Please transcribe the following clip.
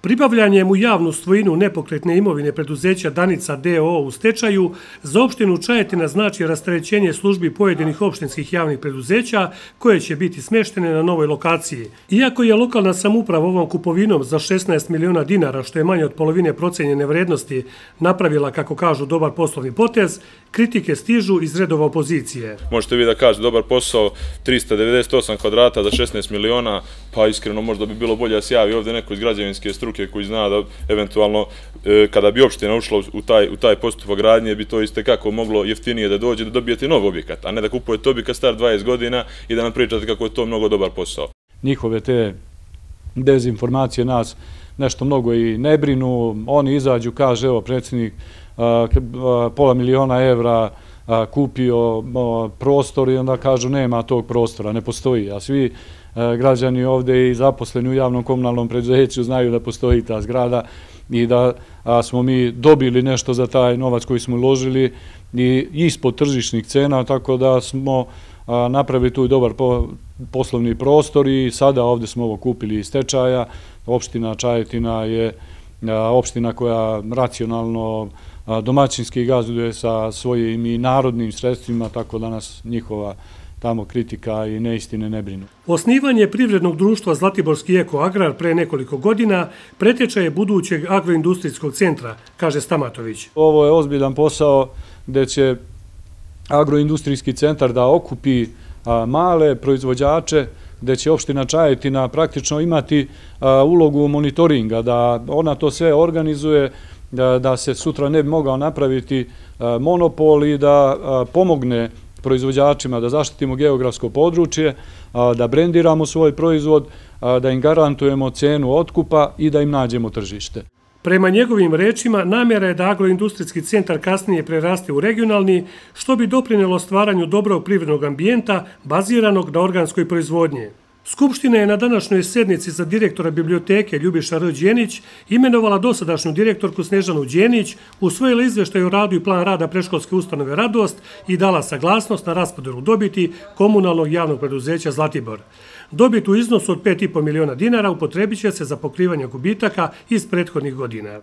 Pribavljanjem u javnu svojinu nepokretne imovine preduzeća Danica DOO u stečaju za opštinu Čajetina znači rastrećenje službi pojedinih opštinskih javnih preduzeća koje će biti smeštene na novoj lokaciji. Iako je lokalna samuprava ovom kupovinom za 16 miliona dinara, što je manje od polovine procenjene vrednosti, napravila, kako kažu, dobar poslovni potez, kritike stižu iz redova opozicije. Možete vi da kaže dobar posao, 398 kvadrata za 16 miliona, pa iskreno možda bi bilo bolje da se javi ovdje neko iz građevinske struje struke koji zna da eventualno e, kada bi opština ušla u taj, u taj postupak gradnje bi to iste kako moglo jeftinije da dođe da dobijete nov objekat, a ne da kupujete objekat star 20 godina i da nam pričate kako je to mnogo dobar posao. Njihove te dezinformacije nas nešto mnogo i ne brinu, oni izađu, kaže, evo, predsjednik, pola miliona evra, kupio prostor i onda kažu nema tog prostora, ne postoji, a svi e, građani ovde i zaposleni u javnom komunalnom preduzeću znaju da postoji ta zgrada i da smo mi dobili nešto za taj novac koji smo uložili i ispod tržišnih cena, tako da smo napravili tu dobar poslovni prostor i sada ovde smo ovo kupili iz tečaja, opština Čajetina je opština koja racionalno domaćinski gazduje sa svojim i narodnim sredstvima, tako da nas njihova tamo kritika i neistine ne brinu. Osnivanje privrednog društva Zlatiborski Eko Agrar pre nekoliko godina preteča je budućeg agroindustrijskog centra, kaže Stamatović. Ovo je ozbiljan posao gde će agroindustrijski centar da okupi male proizvođače, gde će opština Čajetina praktično imati ulogu monitoringa, da ona to sve organizuje, da se sutra ne bi mogao napraviti e, monopol i da e, pomogne proizvođačima da zaštitimo geografsko područje, e, da brendiramo svoj proizvod, da im garantujemo cenu otkupa i da im nađemo tržište. Prema njegovim rečima, namjera je da agroindustrijski centar kasnije preraste u regionalni, što bi doprinjelo stvaranju dobrog privrednog ambijenta baziranog na organskoj proizvodnje. Skupština je na današnjoj sednici za direktora biblioteke Ljubiša Rođenić imenovala dosadašnju direktorku Snežanu Đenić, usvojila izveštaj o radu i plan rada preškolske ustanove Radost i dala saglasnost na raspodelu dobiti komunalnog javnog preduzeća Zlatibor. Dobit u iznosu od 5,5 miliona dinara upotrebiće se za pokrivanje gubitaka iz prethodnih godina.